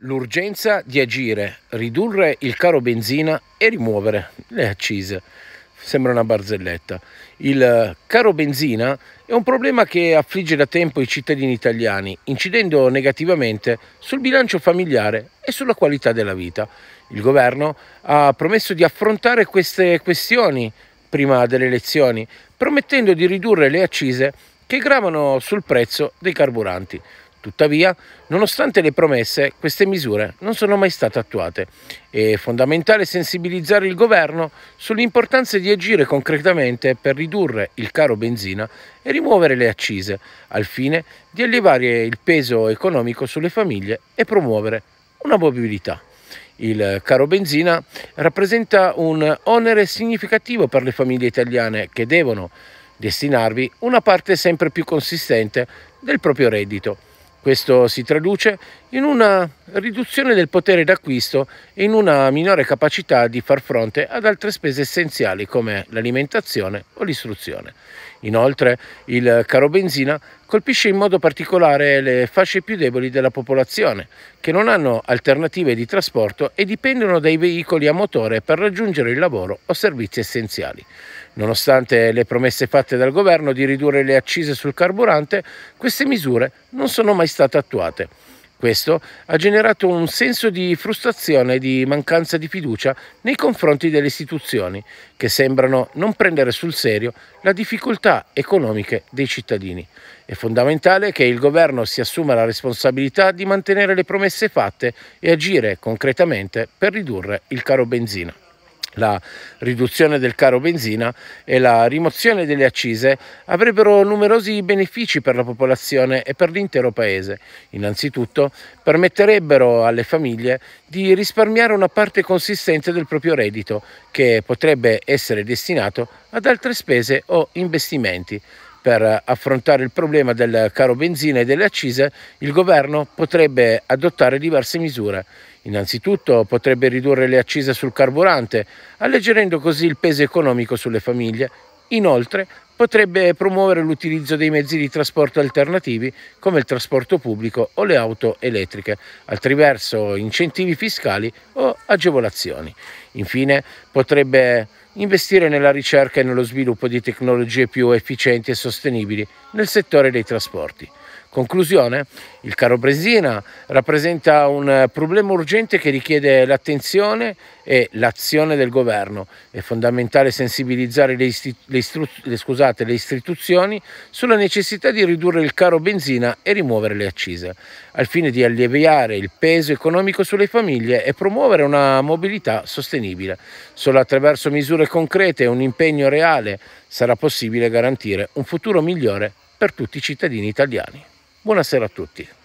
L'urgenza di agire, ridurre il caro benzina e rimuovere le accise. Sembra una barzelletta. Il eh, caro benzina è un problema che affligge da tempo i cittadini italiani, incidendo negativamente sul bilancio familiare e sulla qualità della vita. Il governo ha promesso di affrontare queste questioni prima delle elezioni, promettendo di ridurre le accise che gravano sul prezzo dei carburanti. Tuttavia, nonostante le promesse, queste misure non sono mai state attuate. È fondamentale sensibilizzare il governo sull'importanza di agire concretamente per ridurre il caro benzina e rimuovere le accise, al fine di allevare il peso economico sulle famiglie e promuovere una mobilità. Il caro benzina rappresenta un onere significativo per le famiglie italiane che devono destinarvi una parte sempre più consistente del proprio reddito questo si traduce in una riduzione del potere d'acquisto e in una minore capacità di far fronte ad altre spese essenziali come l'alimentazione o l'istruzione. Inoltre il caro benzina colpisce in modo particolare le fasce più deboli della popolazione, che non hanno alternative di trasporto e dipendono dai veicoli a motore per raggiungere il lavoro o servizi essenziali. Nonostante le promesse fatte dal governo di ridurre le accise sul carburante, queste misure non sono mai state attuate. Questo ha generato un senso di frustrazione e di mancanza di fiducia nei confronti delle istituzioni, che sembrano non prendere sul serio la difficoltà economiche dei cittadini. È fondamentale che il governo si assuma la responsabilità di mantenere le promesse fatte e agire concretamente per ridurre il caro benzina la riduzione del caro benzina e la rimozione delle accise avrebbero numerosi benefici per la popolazione e per l'intero paese. Innanzitutto permetterebbero alle famiglie di risparmiare una parte consistente del proprio reddito che potrebbe essere destinato ad altre spese o investimenti per affrontare il problema del caro benzina e delle accise, il governo potrebbe adottare diverse misure. Innanzitutto potrebbe ridurre le accise sul carburante, alleggerendo così il peso economico sulle famiglie. Inoltre potrebbe promuovere l'utilizzo dei mezzi di trasporto alternativi come il trasporto pubblico o le auto elettriche attraverso incentivi fiscali o agevolazioni. Infine potrebbe investire nella ricerca e nello sviluppo di tecnologie più efficienti e sostenibili nel settore dei trasporti. Conclusione, il caro Bresina rappresenta un eh, problema urgente che richiede l'attenzione e l'azione del governo. È fondamentale sensibilizzare le, le, scusate, le, istituzioni sulla necessità di ridurre il caro benzina e rimuovere le accise, al fine di alleviare il peso economico sulle famiglie e promuovere una mobilità sostenibile. Solo attraverso misure concrete e un impegno reale sarà possibile garantire un futuro migliore per tutti i cittadini italiani. Buonasera a tutti.